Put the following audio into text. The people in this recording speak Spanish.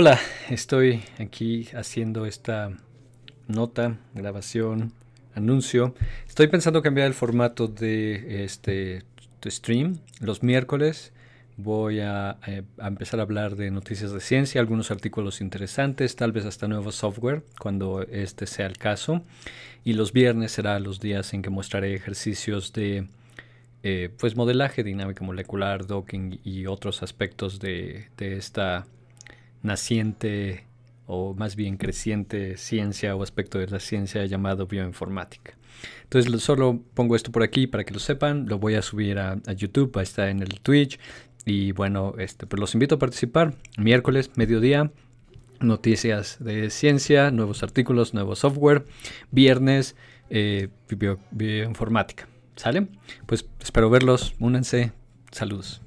Hola, estoy aquí haciendo esta nota, grabación, anuncio. Estoy pensando cambiar el formato de este stream. Los miércoles voy eh, a, empezar a hablar de noticias de ciencia, algunos artículos interesantes, tal vez hasta nuevo software cuando este sea el caso. Y los viernes será los días en que mostraré ejercicios de eh, pues modelaje, dinámica molecular, docking y otros aspectos de, de esta naciente o más bien creciente ciencia o aspecto de la ciencia llamado bioinformática. Entonces solo pongo esto por aquí para que lo sepan, lo voy a subir a, YouTube, va a estar en el Twitch y bueno, este, pues los invito a participar miércoles, mediodía, noticias de ciencia, nuevos artículos, nuevo software, viernes, eh, bioinformática. ¿Sale? Pues espero verlos, únanse, saludos.